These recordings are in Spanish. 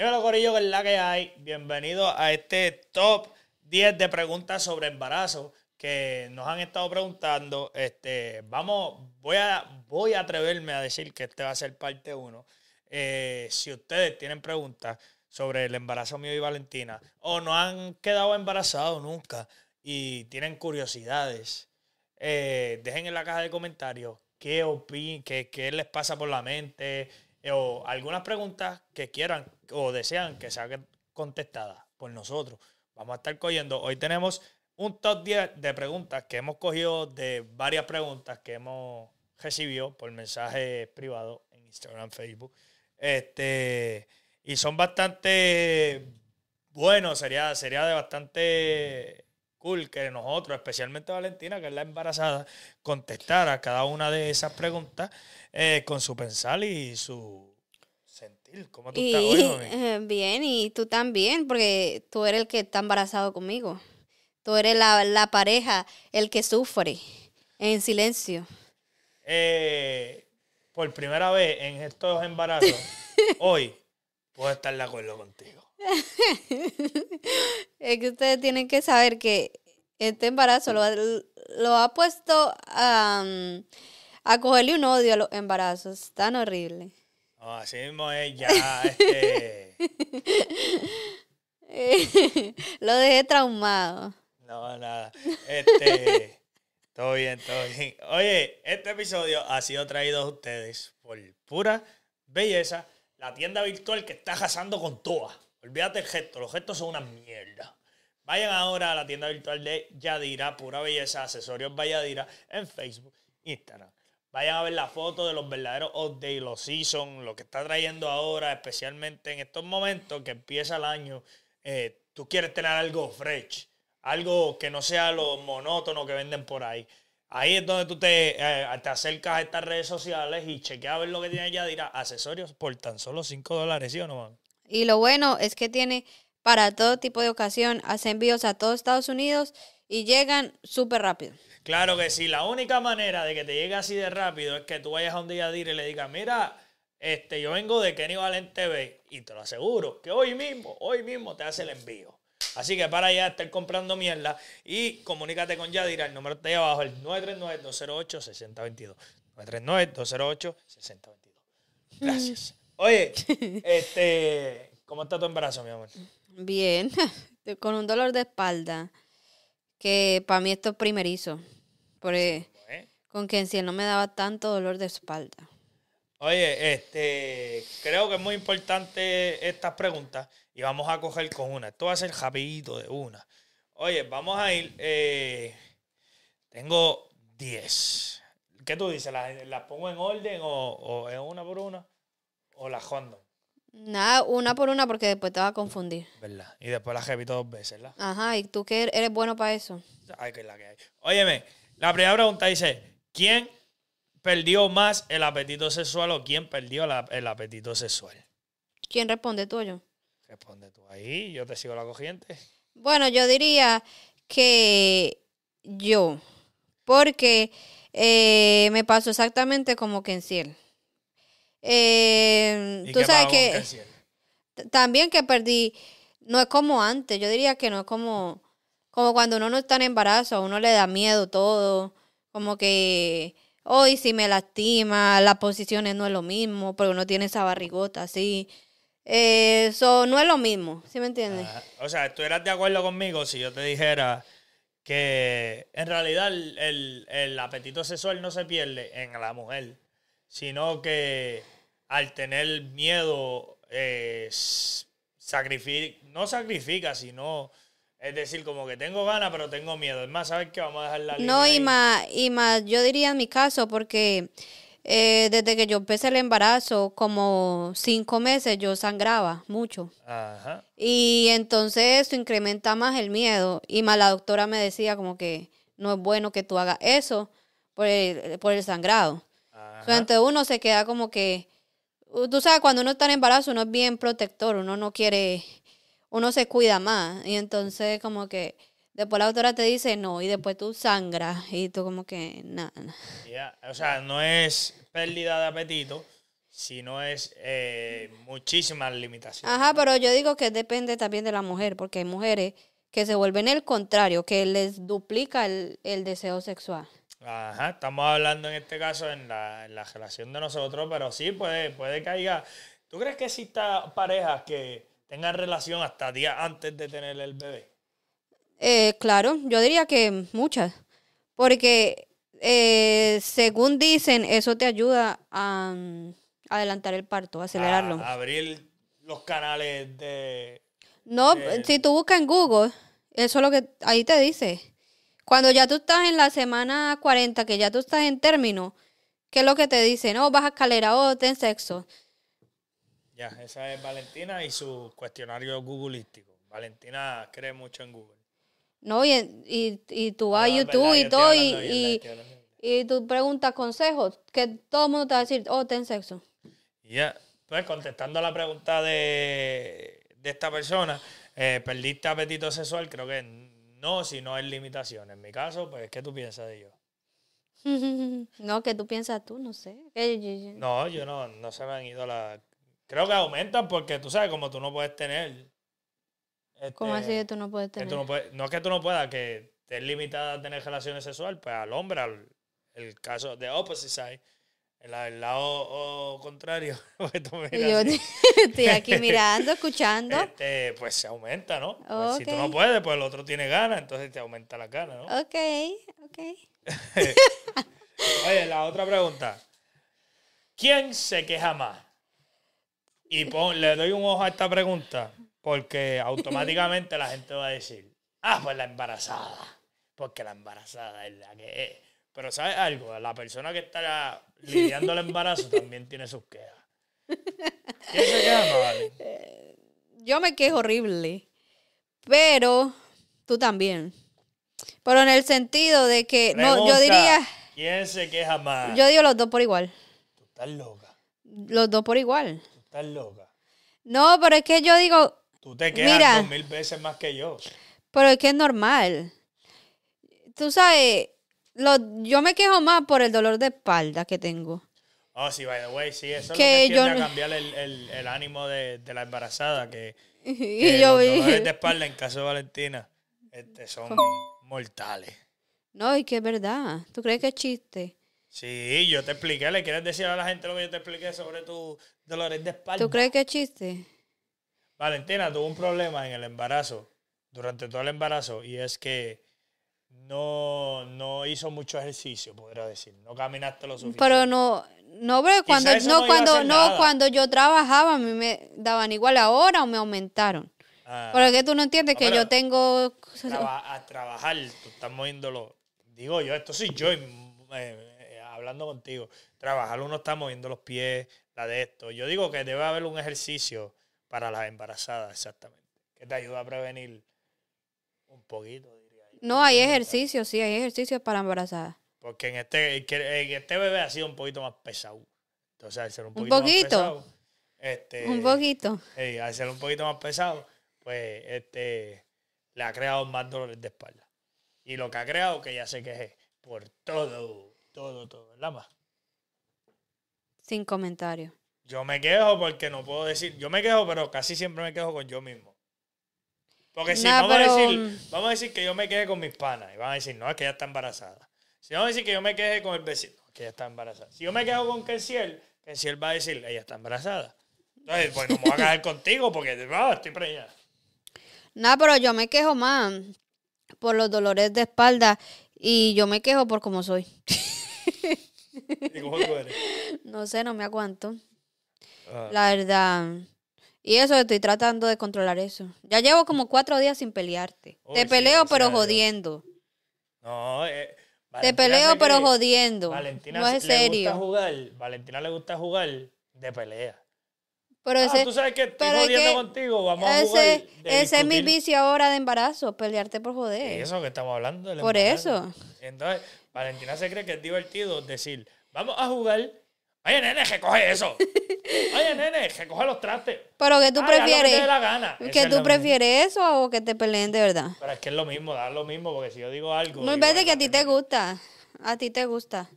Dímelo, Corillo, que es la que hay. Bienvenido a este top 10 de preguntas sobre embarazo que nos han estado preguntando. Este, vamos, voy a, voy a atreverme a decir que este va a ser parte 1. Eh, si ustedes tienen preguntas sobre el embarazo mío y Valentina, o no han quedado embarazados nunca y tienen curiosidades, eh, dejen en la caja de comentarios qué qué, qué les pasa por la mente o algunas preguntas que quieran o desean que se hagan contestadas por nosotros. Vamos a estar cogiendo. Hoy tenemos un top 10 de preguntas que hemos cogido de varias preguntas que hemos recibido por mensaje privado en Instagram, Facebook. Este, y son bastante buenos, sería, sería de bastante cool que nosotros, especialmente Valentina, que es la embarazada, contestar a cada una de esas preguntas eh, con su pensar y su sentir. ¿Cómo tú estás hoy, eh, Bien, y tú también, porque tú eres el que está embarazado conmigo. Tú eres la, la pareja, el que sufre en silencio. Eh, por primera vez en estos embarazos, hoy puedo estar de acuerdo contigo. es que ustedes tienen que saber que este embarazo lo, ha puesto a, cogerle un odio a los embarazos. Tan horrible. así mismo es ya. Este. lo dejé traumado. No, nada. Este. Todo bien, todo bien. Oye, este episodio ha sido traído a ustedes por pura belleza, la tienda virtual que está jazando con todas. Olvídate el gesto, los gestos son una mierda. Vayan ahora a la tienda virtual de Yadira, Pura Belleza, Accesorios Valladira, en Facebook, Instagram. Vayan a ver la foto de los verdaderos updates, los season, lo que está trayendo ahora, especialmente en estos momentos que empieza el año. Eh, tú quieres tener algo fresh, algo que no sea lo monótono que venden por ahí. Ahí es donde tú te, eh, te acercas a estas redes sociales y chequeas a ver lo que tiene Yadira. Accesorios por tan solo 5 dólares, ¿sí o no, man? Y lo bueno es que tiene para todo tipo de ocasión, hace envíos a todos Estados Unidos y llegan súper rápido. Claro que sí, la única manera de que te llegue así de rápido es que tú vayas a un día a dir y le digas, mira, este, yo vengo de Kenny Valente TV y te lo aseguro que hoy mismo, hoy mismo te hace el envío. Así que para allá, estar comprando mierda y comunícate con Yadira, el número está ahí abajo, el 939-208-6022. 939-208-6022. Mm. Gracias. Oye, este, ¿cómo está tu embarazo, mi amor? Bien, con un dolor de espalda, que para mí esto es primerizo, porque e-, pues. con quien si no me daba tanto dolor de espalda. Oye, este, creo que es muy importante estas preguntas y vamos a coger con una. Esto va a ser rapidito de una. Oye, vamos a ir. Eh, tengo 10. ¿Qué tú dices? ¿Las, pongo en orden o, es una por una? o la hondo Nada, una por una porque después te vas a confundir. ¿Verdad? Y después la repito dos veces, ¿verdad? Ajá, y tú que eres bueno para eso. Ay, que es la que hay. Óyeme, la primera pregunta dice, ¿quién perdió más el apetito sexual o quién perdió el apetito sexual? ¿Quién responde tú o yo? Responde tú ahí, yo te sigo la cogiente. Bueno, yo diría que yo, porque eh, me pasó exactamente como que en cielo. Em, tú sabes que también que perdí, no es como antes, yo diría que no es como, como cuando uno no está en embarazo, a uno le da miedo todo, como que hoy si me lastima, las posiciones no es lo mismo, porque uno tiene esa barrigota así. Eso eh, no es lo mismo, ¿sí me entiendes? o sea, tú eras de acuerdo conmigo si yo te dijera que en realidad el apetito sexual no se pierde en la mujer sino que al tener miedo, eh, no sacrifica, sino... Es decir, como que tengo ganas, pero tengo miedo. Es más, ¿sabes qué? Vamos a dejar la No, y más, y más, yo diría en mi caso, porque eh, desde que yo empecé el embarazo, como cinco meses, yo sangraba mucho. Y entonces eso incrementa más el miedo. Y más la doctora me decía como que no es bueno que tú hagas eso por por el sangrado entonces uno se queda como que, tú sabes, cuando uno está en embarazo uno es bien protector, uno no quiere, uno se cuida más. Y entonces como que después la autora te dice no y después tú sangras y tú como que nada. O sea, no es pérdida de apetito, sino es eh, muchísimas limitaciones. Ajá, pero yo digo que depende también de la mujer, porque hay mujeres que se vuelven el contrario, que les duplica el, el deseo sexual. Ajá, estamos hablando en este caso en la, relación de nosotros, pero sí puede, puede que haya. ¿Tú crees que existan parejas que tengan relación hasta días antes de tener el bebé? Eh, claro, yo diría que muchas. Porque eh, según dicen, eso te ayuda a mm, adelantar el parto, acelerarlo. abrir los canales de. No, si tú buscas en Google, eso es lo que ahí te dice. Cuando ya tú estás en la semana 40, que ya tú estás en término, ¿qué es lo que te dicen? Oh, baja escalera, oh, ten sexo. Ya, esa es Valentina y su cuestionario googleístico. Valentina cree mucho en Google. No, y, y, tú vas a ah, YouTube y todo, y, y, tú preguntas consejos, que todo el mundo te va a decir, oh, ten sexo. Ya, pues contestando a la pregunta de, esta persona, eh, perdiste apetito sexual, creo que no, si no es limitación. En mi caso, pues, ¿qué tú piensas de yo? no, ¿qué tú piensas tú? No sé. Eh, no, yo no, no se me han ido las... Creo que aumentan porque tú sabes, como tú no puedes tener... Este, ¿Cómo así que tú no puedes tener? No, es que tú no puedas, que estés limitada a tener relaciones sexuales, pues al hombre, al, el caso de opposite side, el, lado oh, contrario. Pues, yo estoy aquí mirando, escuchando. Este, pues se aumenta, ¿no? Pues, si tú no puedes, pues el otro tiene ganas, entonces te aumenta la ganas, ¿no? Ok, ok. Oye, la otra pregunta. ¿Quién se queja más? Y le doy un ojo a esta pregunta porque automáticamente la gente va a decir, ah, pues la embarazada, porque la embarazada es la que es. Pero ¿sabes algo? La persona que estará lidiando el embarazo también tiene sus quejas. ¿Quién se queja, más, eh, Yo me quejo horrible. Pero tú también. Pero en el sentido de que. no, yo diría. ¿Quién se queja más? Yo digo los dos por igual. Tú estás loca. Los dos por igual. Tú estás loca. No, pero es que yo digo. Tú te quejas dos mil veces más que yo. Pero es que es normal. Tú sabes yo me quejo más por el dolor de espalda que tengo. Oh, sí, by the way, sí, eso es lo que tiende a cambiar el, el, ánimo de, de, la embarazada, que, yo los dolores de espalda en caso de Valentina este, son mortales. No, y que es verdad. ¿Tú crees que es chiste? Sí, yo te expliqué. ¿Le quieres decir a la gente lo que yo te expliqué sobre tus dolores de espalda? ¿Tú crees que es chiste? Valentina tuvo un problema en el embarazo, durante todo el embarazo, y es que no, no hizo mucho ejercicio, podría decir. No caminaste lo suficiente. Pero no, no, pero cuando, no, cuando, no, cuando yo trabajaba, a mí me daban igual ahora o me aumentaron. Ah. Porque tú no entiendes que yo tengo. a trabajar, tú estás moviéndolo. Digo yo, esto sí, yo eh, eh, hablando contigo. Trabajar uno está moviendo los pies, la de esto. Yo digo que debe haber un ejercicio para las embarazadas, exactamente. Que te ayuda a prevenir un poquito no, hay ejercicio, sí, hay ejercicios para embarazadas. Porque en este, en este bebé ha sido un poquito más pesado. Entonces, al ser un poquito, ¿Un poquito? más pesado. Este, un poquito. al ser un poquito más pesado, pues este, le ha creado más dolores de espalda. Y lo que ha creado, que ya sé que es por todo, todo, todo, ¿verdad, más? Sin comentario. Yo me quejo porque no puedo decir, yo me quejo, pero casi siempre me quejo con yo mismo. Porque si um, vamos, a decir, que yo me quede con mis panas y van a decir, no, es que ella está embarazada. Si vamos a decir que yo me quede con el vecino, que ella está embarazada. Si yo me quedo con Kenciel, Kenciel va a decir, ella está embarazada. Entonces, bueno, pues, no me voy a caer contigo porque vamos estoy preñada. Nada, pero yo me quejo más por los dolores de espalda y yo me quejo por cómo soy. No sé, no me aguanto. Ah. La verdad. Y eso estoy tratando de controlar eso. Ya llevo como cuatro días sin pelearte. Te peleo, pero jodiendo. No, eh, Te peleo, pero jodiendo. Valentina no es le Gusta jugar, Valentina le gusta jugar de pelea. Pero ah, tú sabes que estoy jodiendo contigo, vamos a jugar. Ese es mi vicio ahora de embarazo, pelearte por joder. ¿Y eso que estamos hablando. por eso. Entonces, Valentina se cree que es divertido decir, vamos a jugar Oye, nene, que coge eso. Oye, nene, que coge los trastes. Pero que tú prefieres. Que, tú prefieres eso o que te peleen de verdad. Pero es que es lo mismo, da lo mismo, porque si yo digo algo. No en vez de que a ti te gusta. A ti te gusta.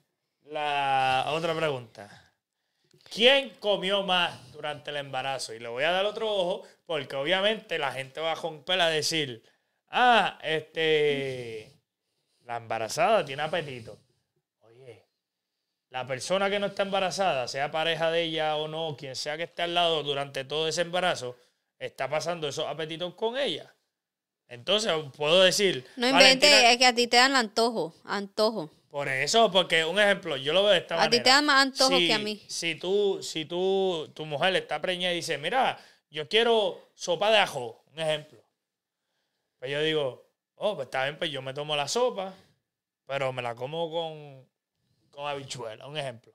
La otra pregunta. ¿Quién comió más durante el embarazo? Y le voy a dar otro ojo, porque obviamente la gente va a pela a decir, ah, este, la embarazada tiene apetito la persona que no está embarazada, sea pareja de ella o no, quien sea que esté al lado durante todo ese embarazo, está pasando esos apetitos con ella. Entonces, puedo decir. No inventes, es que a ti te dan antojo, antojo. Por eso, porque un ejemplo, yo lo veo de esta a manera. A ti te dan más antojo que a mí. Si tú, si tú, tu mujer está preñada y dice, mira, yo quiero sopa de ajo, un ejemplo. Pues yo digo, oh, pues está bien, pues yo me tomo la sopa, pero me la como con con habichuela, un ejemplo.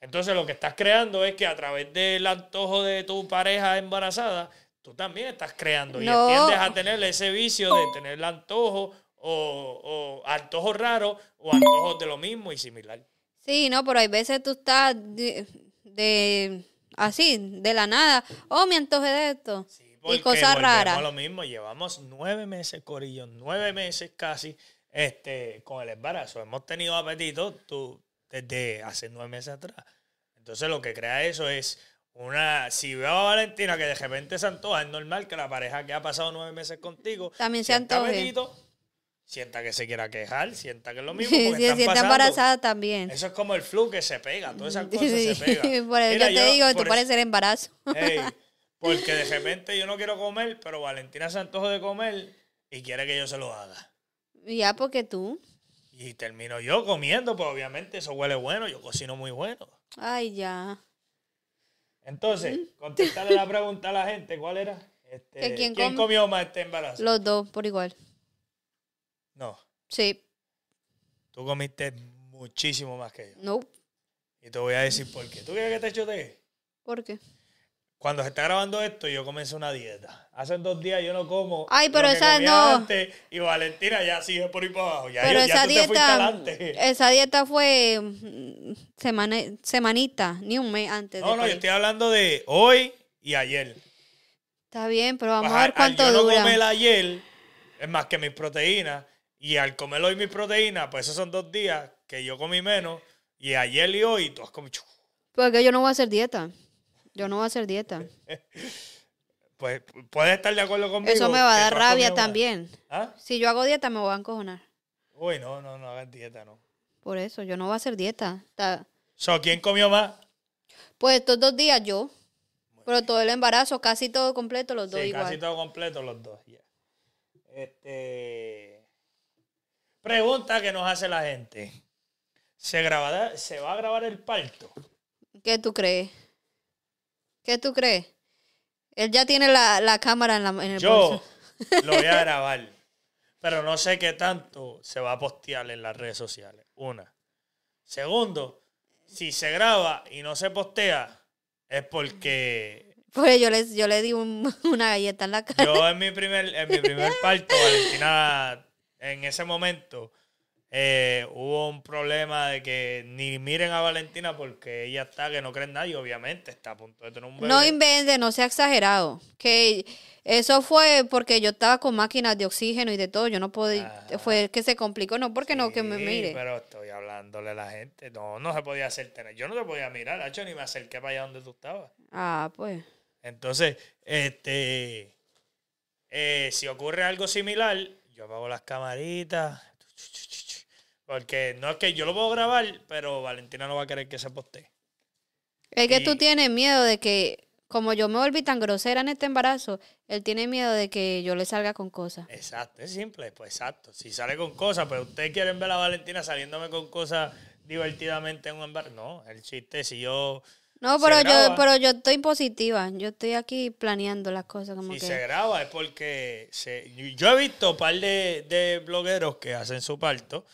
Entonces lo que estás creando es que a través del antojo de tu pareja embarazada, tú también estás creando y a tener ese vicio de oh. tener el antojo o, antojo raro o antojos de lo mismo y similar. Sí, no, pero hay veces tú estás de, así, de la nada, oh, me antoje de esto. y cosas raras. lo mismo, llevamos nueve meses, Corillo, nueve meses casi este, con el embarazo. Hemos tenido apetito, tú, de hace nueve meses atrás. Entonces lo que crea eso es una, si veo a Valentina que de repente se antoja, es normal que la pareja que ha pasado nueve meses contigo también se antoja. sienta que se quiera quejar, sienta que es lo mismo. Si embarazada también. Eso es como el flu que se pega, todas esas cosas se pegan. Por eso yo te digo, tú parece ser embarazo. porque de repente yo no quiero comer, pero Valentina se antoja de comer y quiere que yo se lo haga. Ya, porque tú. Y termino yo comiendo, pues obviamente eso huele bueno, yo cocino muy bueno. Ay, ya. Entonces, contestarle la pregunta a la gente, ¿cuál era? Este, quién, comió más este embarazo? Los dos, por igual. No. Sí. Tú comiste muchísimo más que yo. No. Y te voy a decir por qué. ¿Tú quieres que te chutee? ¿Por qué? cuando se está grabando esto, yo comencé una dieta. Hace dos días yo no como. Ay, pero esa no. y Valentina ya sigue por ahí para abajo. pero esa dieta. esa dieta fue mm, semana, semanita, ni un mes antes. No, no, yo estoy hablando de hoy y ayer. Está bien, pero vamos a pues, ver cuánto al, yo no el ayer, es más que mis proteínas. Y al comer hoy mis proteínas, pues esos son dos días que yo comí menos. Y ayer y hoy tú has comido. Porque yo no voy a hacer dieta. Yo no voy a hacer dieta. pues puedes estar de acuerdo conmigo. Eso me va a dar rabia también. ¿Ah? Si yo hago dieta, me voy a encojonar. Uy, no, no, no hagas dieta, no. Por eso, yo no voy a hacer dieta. So, ¿Quién comió más? Pues estos dos días yo. Pero todo el embarazo, casi todo completo, los dos Casi todo completo, los dos, ya. Este. Pregunta que nos hace la gente. ¿Se, ¿Se va a grabar el parto? ¿Qué tú crees? ¿Qué tú crees? Él ya tiene la, cámara en, la, en el Yo lo voy a grabar, pero no sé qué tanto se va a postear en las redes sociales. Una. Segundo, si se graba y no se postea, es porque... Pues yo le yo di una galleta en la cara. Yo en mi primer, en mi primer parto, Valentina, en ese momento eh, hubo un problema de que ni miren a Valentina porque ella está que no cree en nadie, obviamente está a punto de tener un bebé. No invente, no sea exagerado. Que eso fue porque yo estaba con máquinas de oxígeno y de todo, yo no podía, ah. fue que se complicó, no porque no que me mire. Pero estoy hablándole a la gente, no, no se podía hacer tener, yo no te podía mirar, hecho ni me acerqué para allá donde tú estabas. Ah, pues. Entonces, este, eh, si ocurre algo similar, yo apago las camaritas, porque no es que yo lo puedo grabar, pero Valentina no va a querer que se postee. Es que tú tienes miedo de que, como yo me volví tan grosera en este embarazo, él tiene miedo de que yo le salga con cosas. Exacto, es simple, pues exacto. Si sale con cosas, pues ustedes quieren ver a Valentina saliéndome con cosas divertidamente en un embarazo. No, el chiste, si yo... No, pero yo, pero yo estoy positiva. Yo estoy aquí planeando las cosas. Como si se graba es porque se, yo he visto un par de, de blogueros que hacen su parto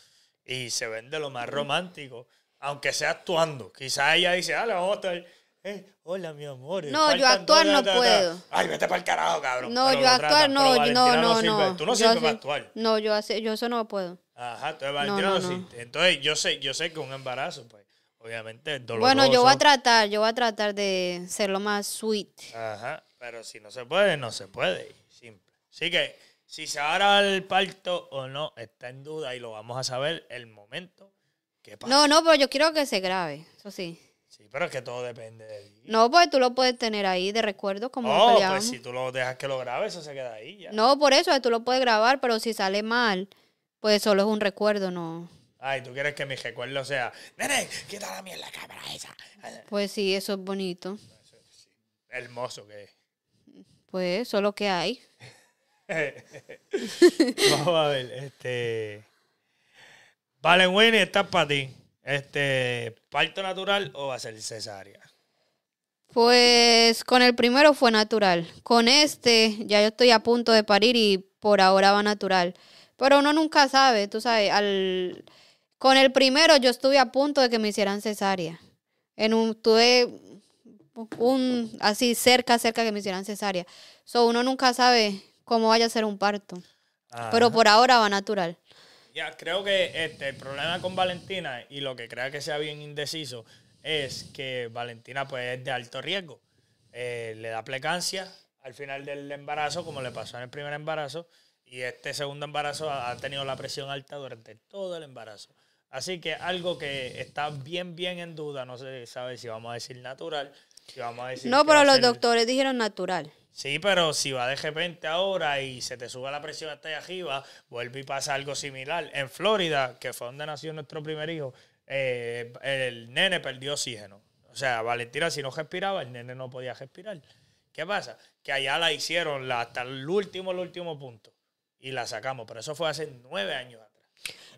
y se vende lo más romántico, aunque sea actuando. Quizás ella dice, hola ah, vamos a estar. Eh, hola, mi amor. Eh, no, yo actuar no puedo. Ay, vete para el carajo, cabrón. No, yo actuar no, no, no, no. Tú no sirves para actuar. No, yo, yo eso no puedo. Ajá, entonces Valentina no, Entonces yo sé, yo sé que un embarazo, pues, obviamente es doloroso. Bueno, yo voy a tratar, yo voy a tratar de ser lo más sweet. Ajá, pero si no se puede, no se puede. Simple. Así que si se va el parto o no está en duda y lo vamos a saber el momento que pasa. No, no, pero yo quiero que se grabe, eso sí. Sí, pero es que todo depende de No, pues tú lo puedes tener ahí de recuerdo como No, oh, pues si tú lo dejas que lo grabe, eso se queda ahí ya. No, por eso tú lo puedes grabar, pero si sale mal, pues solo es un recuerdo, no. Ay, tú quieres que mi recuerdo sea, nene, quita la mierda la cámara esa. Pues sí, eso es bonito. Hermoso que es. Pues eso es lo que hay. Vamos a ver, este. Vale, está para ti. Este, ¿parto natural o va a ser cesárea? Pues con el primero fue natural. Con este ya yo estoy a punto de parir y por ahora va natural. Pero uno nunca sabe, tú sabes, al con el primero yo estuve a punto de que me hicieran cesárea. En un tuve un así cerca cerca que me hicieran cesárea. So uno nunca sabe cómo vaya a ser un parto. Pero por ahora va natural. Ya, creo que este, el problema con Valentina y lo que crea que sea bien indeciso es que Valentina pues es de alto riesgo. Eh, le da plecancia al final del embarazo, como le pasó en el primer embarazo, y este segundo embarazo ha tenido la presión alta durante todo el embarazo. Así que algo que está bien, bien en duda, no se sabe si vamos a decir natural, si vamos a decir... No, pero los doctores dijeron natural. Sí, pero si va de repente ahora y se te sube la presión hasta allá arriba, vuelve y pasa algo similar. En Florida, que fue donde nació nuestro primer hijo, eh, el nene perdió oxígeno. O sea, Valentina, si no respiraba, el nene no podía respirar. ¿Qué pasa? Que allá la hicieron hasta el último, el último punto. Y la sacamos. Pero eso fue hace nueve años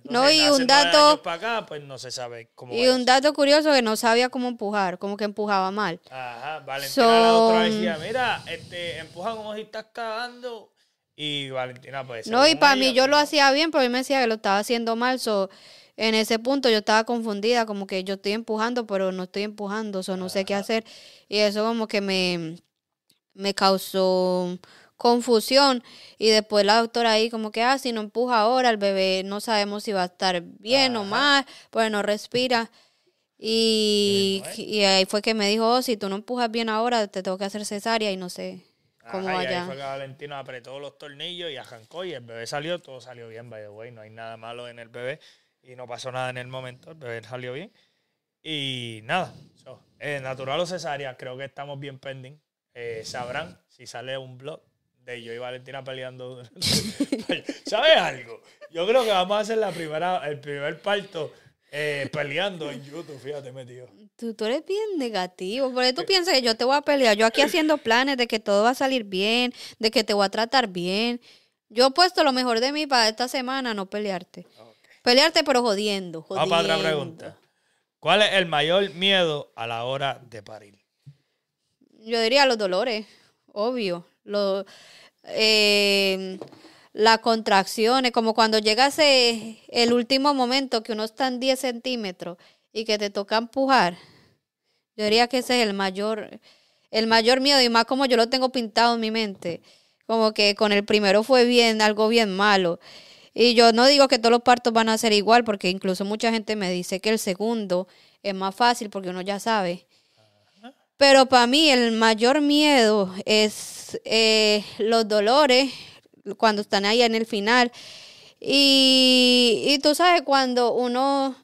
no, y un dato. Pues, y un dato curioso que no sabía cómo empujar, como que empujaba mal. Ajá, Valentina la otra decía, mira, este, empuja como si estás cagando. Y Valentina, pues. No, y para mí yo lo hacía bien, pero él me decía que lo estaba haciendo mal. So, en ese punto yo estaba confundida, como que yo estoy empujando, pero no estoy empujando, o no sé qué hacer. Y eso, como que me, me causó confusión y después la doctora ahí como que, ah, si no empuja ahora, el bebé no sabemos si va a estar bien o mal, pues no respira. Y, y, ahí fue que me dijo, oh, si tú no empujas bien ahora, te tengo que hacer cesárea y no sé cómo Ajá, vaya. fue que Valentino apretó los tornillos y arrancó y el bebé salió, todo salió bien, by the way, no hay nada malo en el bebé y no pasó nada en el momento, el bebé salió bien. Y nada, so, eh, natural o cesárea, creo que estamos bien pending. Eh, sabrán si sale un blog de yo y Valentina peleando. ¿Sabes algo? Yo creo que vamos a hacer la primera, el primer parto eh, peleando en YouTube, fíjate, metido. Tú, eres bien negativo, porque tú piensas que yo te voy a pelear. Yo aquí haciendo planes de que todo va a salir bien, de que te voy a tratar bien. Yo he puesto lo mejor de mí para esta semana no pelearte. Pelearte, pero jodiendo, jodiendo. Vamos para otra pregunta. ¿Cuál es el mayor miedo a la hora de parir? Yo diría los dolores, obvio. Lo, eh, em, las contracciones, como cuando llegase eh, el último momento que uno está en 10 centímetros y que te toca empujar. Yo diría que ese es el mayor, el mayor miedo y más como yo lo tengo pintado en mi mente. Como que con el primero fue bien, algo bien malo. Y yo no digo que todos los partos van a ser igual, porque incluso mucha gente me dice que el segundo es más fácil porque uno ya sabe. Pero para mí el mayor miedo es eh, los dolores cuando están ahí en el final. Y, y, tú sabes, cuando uno,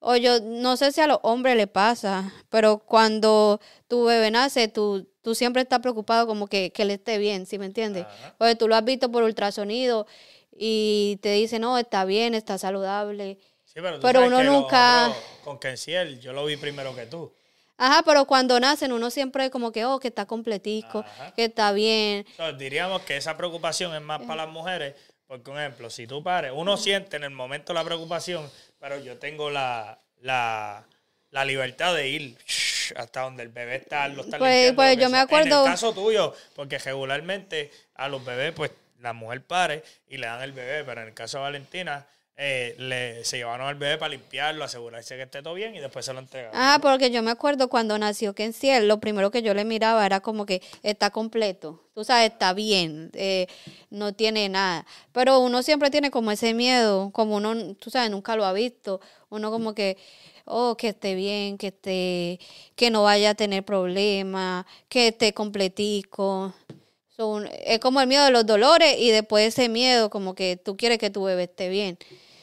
o yo no sé si a los hombres le pasa, pero cuando tu bebé nace, tú, tú siempre estás preocupado como que, que le esté bien, ¿sí me entiendes? Porque tú lo has visto por ultrasonido y te dice, no, está bien, está saludable. pero, tú pero sabes uno que nunca... ciel, yo lo vi primero que tú. Ajá, pero cuando nacen uno siempre es como que, oh, que está completico, que está bien. diríamos que esa preocupación es más para las mujeres, porque, por ejemplo, si tú pares, uno siente en el momento la preocupación, pero yo tengo la, la, la libertad de ir hasta donde el bebé está, lo está Pues, pues yo me acuerdo. En el caso tuyo, porque regularmente a los bebés, pues la mujer pare y le dan el bebé, pero en el caso de Valentina, eh, le, se llevaron al bebé para limpiarlo, asegurarse que esté todo bien y después se lo entregaron. Ah, porque yo me acuerdo cuando nació Kenciel, lo primero que yo le miraba era como que está completo, tú sabes, está bien, eh, no tiene nada. Pero uno siempre tiene como ese miedo, como uno, tú sabes, nunca lo ha visto, uno como que oh, que esté bien, que esté, que no vaya a tener problemas, que esté completico. es como el miedo de los dolores y después ese miedo como que tú quieres que tu bebé esté bien.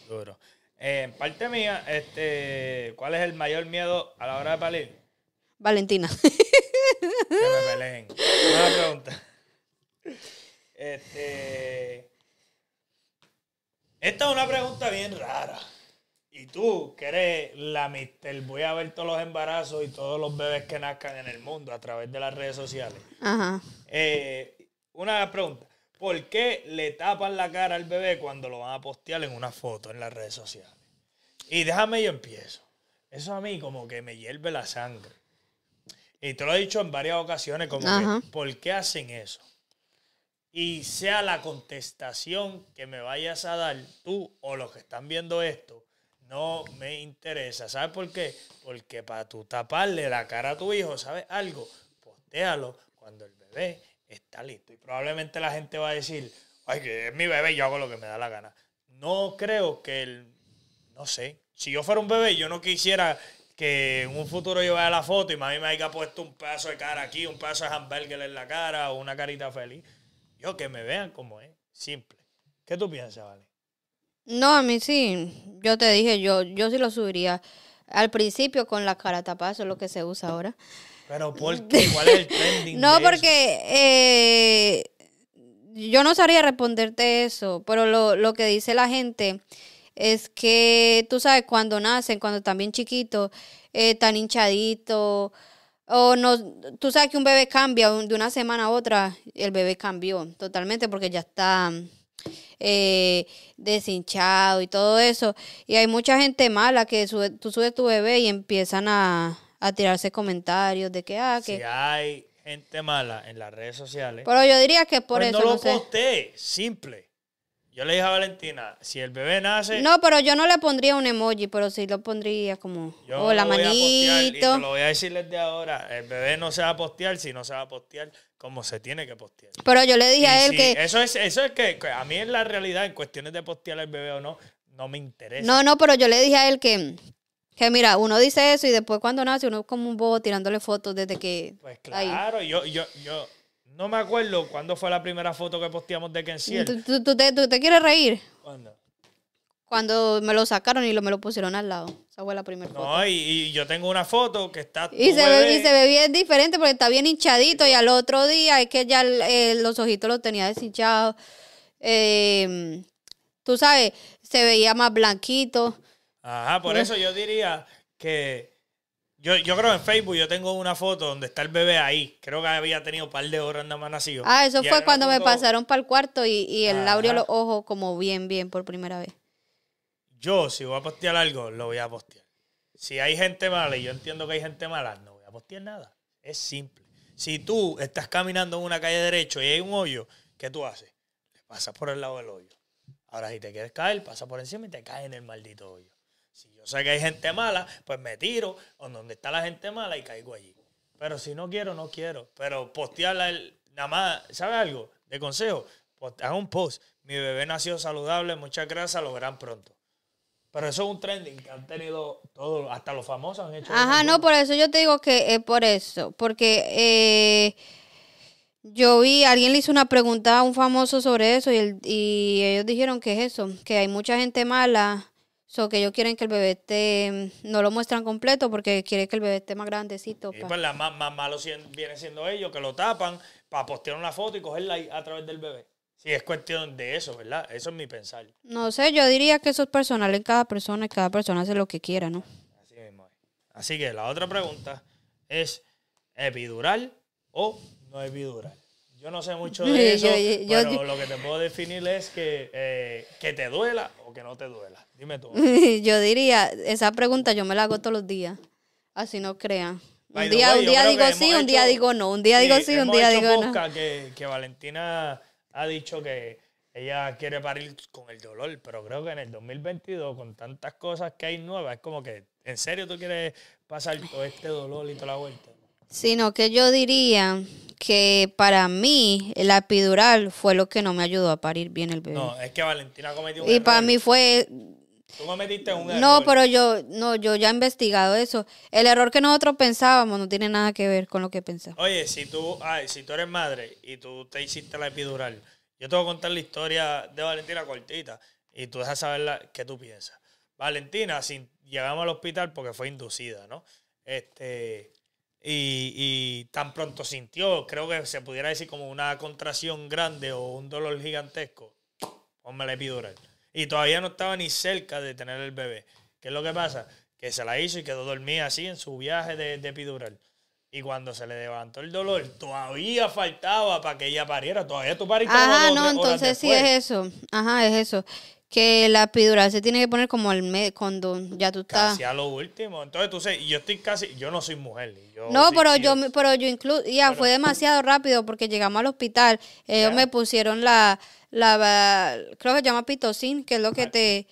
Duro. en eh, parte mía, este, ¿cuál es el mayor miedo a la hora de parir? Valentina. Que me peleen. Una pregunta. Este, esta es una pregunta bien rara. Y tú, que eres la mister, voy a ver todos los embarazos y todos los bebés que nazcan en el mundo a través de las redes sociales. Ajá. Eh, una pregunta. ¿Por qué le tapan la cara al bebé cuando lo van a postear en una foto en las redes sociales? Y déjame yo empiezo. Eso a mí como que me hierve la sangre. Y te lo he dicho en varias ocasiones, como que, ¿por qué hacen eso? Y sea la contestación que me vayas a dar tú o los que están viendo esto, no me interesa. ¿Sabes por qué? Porque para tú taparle la cara a tu hijo, ¿sabes algo? Postéalo cuando el bebé está listo. Y probablemente la gente va a decir, ay, que es mi bebé, yo hago lo que me da la gana. No creo que él no sé, si yo fuera un bebé, yo no quisiera que en un futuro yo vea la foto y mami me haya puesto un pedazo de cara aquí, un pedazo de hamburger en la cara o una carita feliz. Yo que me vean como es, simple. ¿Qué tú piensas, Vale? No, a mí sí. Yo te dije, yo, yo sí lo subiría. Al principio con la cara tapada, eso es lo que se usa ahora. Pero ¿por qué? ¿Cuál es el trending? no, porque eh, yo no sabría responderte eso, pero lo, lo que dice la gente es que tú sabes, cuando nacen, cuando están bien chiquitos, eh, están hinchaditos. O no, tú sabes que un bebé cambia de una semana a otra, el bebé cambió totalmente porque ya está eh, deshinchado y todo eso. Y hay mucha gente mala que sube, tú subes tu bebé y empiezan a, a tirarse comentarios de que, ah, que... Si hay gente mala en las redes sociales... Pero yo diría que por pues eso... No lo no simple. Yo le dije a Valentina, si el bebé nace... No, pero yo no le pondría un emoji, pero sí lo pondría como... la hola, manito. A lo voy a decir desde ahora. El bebé no se va a postear si no se va a postear como se tiene que postear. Pero yo le dije a él que... Eso es, eso es que, que a mí en la realidad, en cuestiones de postear al bebé o no, no me interesa. No, no, pero yo le dije a él que que mira, uno dice eso y después cuando nace uno es como un bobo tirándole fotos desde que... Pues claro, yo, yo, yo no me acuerdo cuándo fue la primera foto que posteamos de que ¿Tú, tú, te, quieres reír? ¿Cuándo? Cuando me lo sacaron y lo, me lo pusieron al lado. Esa fue la primera foto. No, y, yo tengo una foto que está... Y se, ve, y se ve bien diferente porque está bien hinchadito y al otro día es que ya los ojitos los tenía deshinchados. Em, tú sabes, se veía más blanquito. Ajá, por ¿Eh? eso yo diría que yo, yo creo en Facebook yo tengo una foto donde está el bebé ahí. Creo que había tenido un par de horas nada más nacido. Ah, eso fue cuando me pasaron para el cuarto y, y el abrió los ojos como bien, bien por primera vez. Yo, si voy a postear algo, lo voy a postear. Si hay gente mala, y yo entiendo que hay gente mala, no voy a postear nada. Es simple. Si tú estás caminando en una calle derecho y hay un hoyo, ¿qué tú haces? Le pasas por el lado del hoyo. Ahora, si te quieres caer, pasa por encima y te caes en el maldito hoyo. Si yo sé que hay gente mala, pues me tiro o donde está la gente mala y caigo allí. Pero si no quiero, no quiero. Pero postearla, nada más, ¿sabe algo? De consejo, Haz un post. Mi bebé nació saludable, muchas gracias, lo verán pronto. Pero eso es un trending que han tenido todos, hasta los famosos han hecho. Ajá, no, por eso yo te digo que es por eso. Porque eh, yo vi, alguien le hizo una pregunta a un famoso sobre eso y, y ellos dijeron que es eso, que hay mucha gente mala sea, que ellos quieren que el bebé esté, mm, no lo muestran completo porque quiere que el bebé esté más grandecito. Y pues la más, malo viene siendo ellos que lo tapan para postear una foto y cogerla a través del bebé. Sí, es cuestión de eso, ¿verdad? Eso es mi pensar. No sé, yo diría que eso es personal en cada persona y cada persona hace lo que quiera, ¿no? Así mismo. Así que la otra pregunta es, ¿epidural o no epidural? Yo no sé mucho de eso, pero lo que te puedo definir es que, eh, que te duela o que no te duela. Dime tú. yo diría, esa pregunta yo me la hago todos los días, así no crean. Un día, un día digo sí, un día digo no, un día digo sí, un día digo no. Que, que Valentina ha dicho que ella quiere parir con el dolor, pero creo que en el 2022, con tantas cosas que hay nuevas, es como que, ¿en serio tú quieres pasar todo este dolor y toda la vuelta? sino que yo diría que para mí la epidural fue lo que no me ayudó a parir bien el bebé. No, es que Valentina cometió un Y para mí fue Tú cometiste un error. No, pero yo no, yo ya he investigado eso. El error que nosotros pensábamos no tiene nada que ver con lo que pensamos. Oye, si tú, ay, si tú eres madre y tú te hiciste la epidural, yo te voy a contar la historia de Valentina cortita y tú dejas saber qué tú piensas. Valentina, llegamos al hospital porque fue inducida, ¿no? Este, y, tan pronto sintió, creo que se pudiera decir como una contracción grande o un dolor gigantesco, ponme pues la epidural. Y todavía no estaba ni cerca de tener el bebé. ¿Qué es lo que pasa? Que se la hizo y quedó dormida así en su viaje de, de epidural. Y cuando se le levantó el dolor, todavía faltaba para que ella pariera. Todavía tu todo. Ajá, no, entonces sí es eso. Ajá, es eso que la epidural se tiene que poner como al mes cuando ya tú estás casi a lo último entonces tú sé yo estoy casi yo no soy mujer no pero yo pero yo incluso ya fue demasiado rápido porque llegamos al hospital ellos me pusieron la la creo que se llama pitocin que es lo que te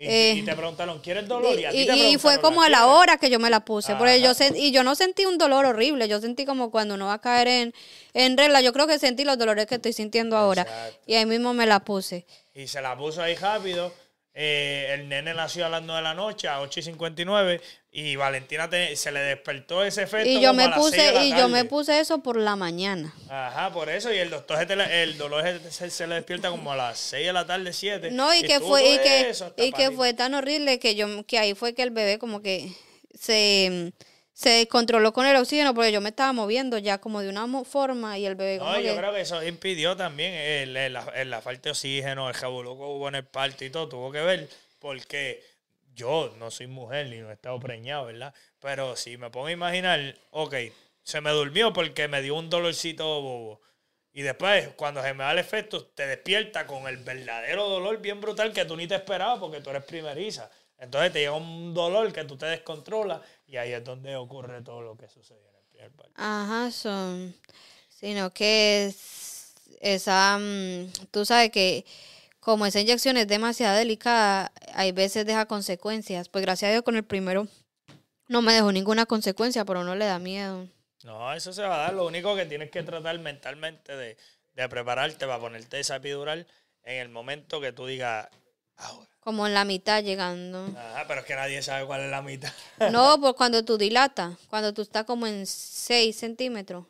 eh, y, te preguntaron, ¿quieres dolor? Y, fue como a la hora que yo me la puse. Porque yo y yo no sentí un dolor horrible. Yo sentí como cuando uno va a caer en, en regla. Yo creo que sentí los dolores que estoy sintiendo ahora. Y ahí mismo me la puse. Y se la puso ahí rápido. Eh, el nene nació a las de la noche, a 8 y 59, y Valentina se le despertó ese efecto. Y yo me puse, y yo me puse eso por la mañana. Ajá, por eso, y el doctor el dolor se, se le despierta como a las 6 de la tarde, 7. No, y, que fue, y que fue tan horrible que yo, que ahí fue que el bebé como que se se descontroló con el oxígeno porque yo me estaba moviendo ya como de una forma y el bebé... Como no, yo creo que eso impidió también el, la falta de oxígeno, el jabuló que hubo en el parto y todo, tuvo que ver porque yo no soy mujer ni no he estado preñado, ¿verdad? Pero si me pongo a imaginar, ok, se me durmió porque me dio un dolorcito bobo. Y después, cuando se me da el efecto, te despierta con el verdadero dolor bien brutal que tú ni te esperabas porque tú eres primeriza. Entonces te llega un dolor que tú te descontrolas y ahí es donde ocurre todo lo que sucede en el primer partido. Ajá, son. Sino que es, esa. Mm, tú sabes que como esa inyección es demasiado delicada, hay veces deja consecuencias. Pues gracias a Dios con el primero no me dejó ninguna consecuencia, pero no le da miedo. No, eso se va a dar. Lo único que tienes que tratar mentalmente de, de prepararte para ponerte esa epidural en el momento que tú digas, ahora. Como en la mitad llegando. Ah, pero es que nadie sabe cuál es la mitad. no, pues cuando tú dilatas, cuando tú estás como en 6 centímetros.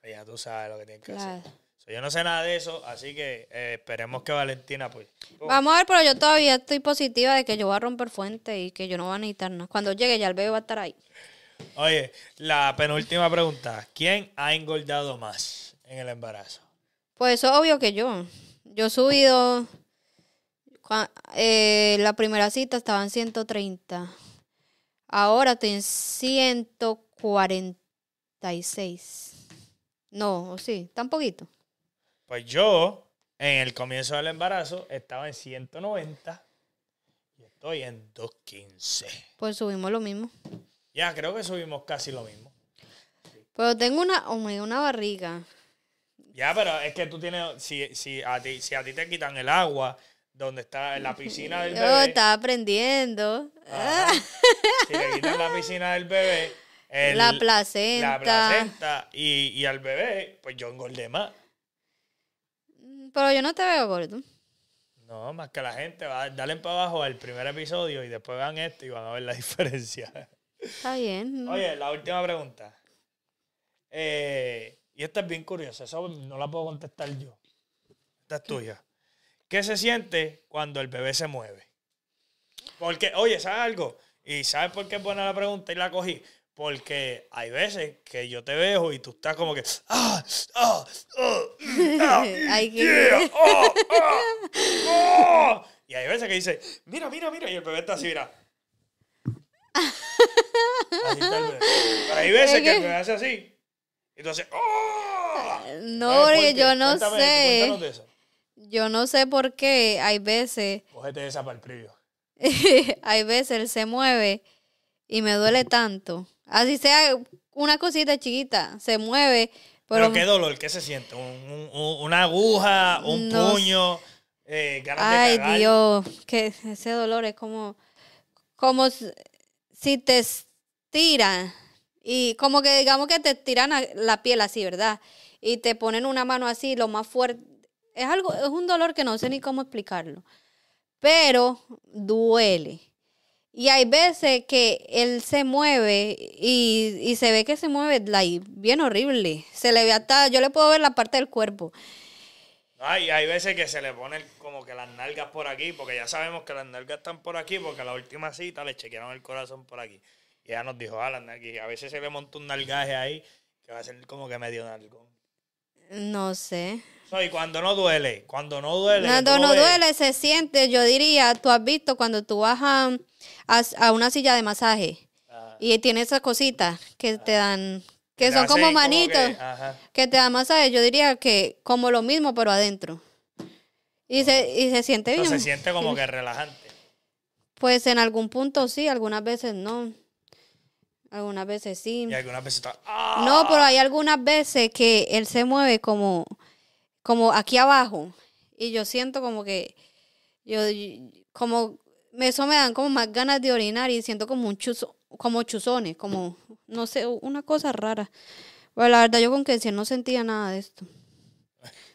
Pues ya tú sabes lo que tienes que hacer. Yo no sé nada de eso, así que eh, esperemos que Valentina pues. Vamos a ver, pero yo todavía estoy positiva de que yo voy a romper fuente y que yo no voy a necesitar nada. Cuando llegue ya el bebé va a estar ahí. Oye, la penúltima pregunta. ¿Quién ha engordado más en el embarazo? Pues obvio que yo. Yo he subido eh, la primera cita estaba en 130. Ahora estoy en 146. No, sí, tan poquito. Pues yo, en el comienzo del embarazo, estaba en 190 y estoy en 215. Pues subimos lo mismo. Ya, creo que subimos casi lo mismo. Pero tengo una, oh, una barriga. Ya, pero es que tú tienes, si, si, a, ti, si a ti te quitan el agua, donde está en la piscina del oh, bebé. Yo estaba aprendiendo. Ah. Si le la piscina del bebé, la placenta. La placenta y, al bebé, pues yo engordé más. Mm, pero yo no te veo gordo. No, más que la gente va, dale para abajo el primer episodio y después vean esto y van a ver la diferencia. Está bien. Mm. Oye, la última pregunta. Eh, y esta es bien curiosa, eso no la puedo contestar yo. Esta es tuya. ¿Qué se siente cuando el bebé se mueve? Porque, oye, ¿sabes algo? Y ¿sabes por qué es buena la pregunta y la cogí? Porque hay veces que yo te veo y tú estás como que. ¡Ah! ¡Ah! ¡Ah! ah, ah, ah, ah. Y hay veces que dices, mira, mira, mira. Y el bebé está así, mira. Pero hay veces que el bebé hace así. Y tú haces. ¡Oh! No, yo no sé. Cuéntanos de eso yo no sé por qué hay veces... Cógete esa para hay veces él se mueve y me duele tanto. Así sea una cosita chiquita, se mueve. Pero, qué dolor, ¿qué se siente? ¿Un, una aguja, un puño, eh, Ay, Dios, que ese dolor es como, como si te estiran. y como que digamos que te tiran la piel así, ¿verdad? Y te ponen una mano así, lo más fuerte, es algo, es un dolor que no sé ni cómo explicarlo, pero duele. Y hay veces que él se mueve y, se ve que se mueve bien horrible. Se le ve hasta, yo le puedo ver la parte del cuerpo. Ay, hay veces que se le ponen como que las nalgas por aquí, porque ya sabemos que las nalgas están por aquí, porque a la última cita le chequearon el corazón por aquí. Y ella nos dijo, ah, Alan aquí a veces se le monta un nalgaje ahí, que va a ser como que medio nalgón. No sé. y cuando no duele, cuando no duele. Cuando no, duele, se siente, yo diría, tú has visto cuando tú vas a, a, una silla de masaje ah. y tiene esas cositas que ah. te dan, que son como manitos, que, te dan masaje, yo diría que como lo mismo, pero adentro. Y, se, ah. y se siente bien. se siente como que relajante. Pues en algún punto sí, algunas veces no. Algunas veces sí. Y algunas veces No, ¡ah! pero hay algunas veces que él se mueve como, como aquí abajo. Y yo siento como que, yo, como, eso me dan como más ganas de orinar y siento como un chuzo, como chuzones, como, no sé, una cosa rara. Pero la verdad yo con que no sentía nada de esto.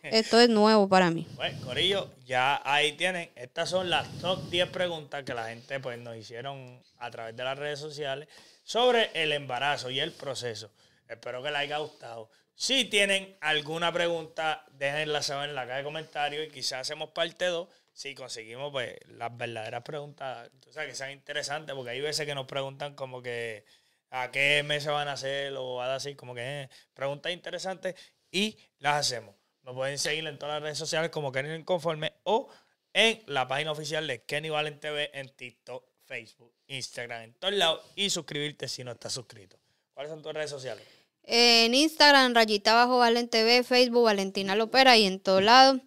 Esto es nuevo para mí. Pues, Corillo, ya ahí tienen. Estas son las top 10 preguntas que la gente pues, nos hicieron a través de las redes sociales sobre el embarazo y el proceso. Espero que les haya gustado. Si tienen alguna pregunta, déjenla saber en la caja de comentarios y quizás hacemos parte 2 si conseguimos pues, las verdaderas preguntas, o sea, que sean interesantes, porque hay veces que nos preguntan como que a qué mes se van a hacer o a así, como que eh, preguntas interesantes y las hacemos. Lo pueden seguir en todas las redes sociales como Kenny Inconforme o en la página oficial de Kenny Valen TV en TikTok, Facebook, Instagram, en todos lados y suscribirte si no estás suscrito. ¿Cuáles son tus redes sociales? En Instagram, rayita bajo Valen TV, Facebook, Valentina Lopera y en todos lados,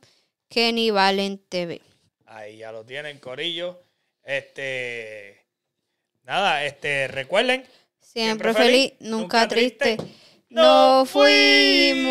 Kenny Valen TV. Ahí ya lo tienen, Corillo. Este. Nada, este, recuerden. Siempre, feliz, nunca, triste. No fuimos.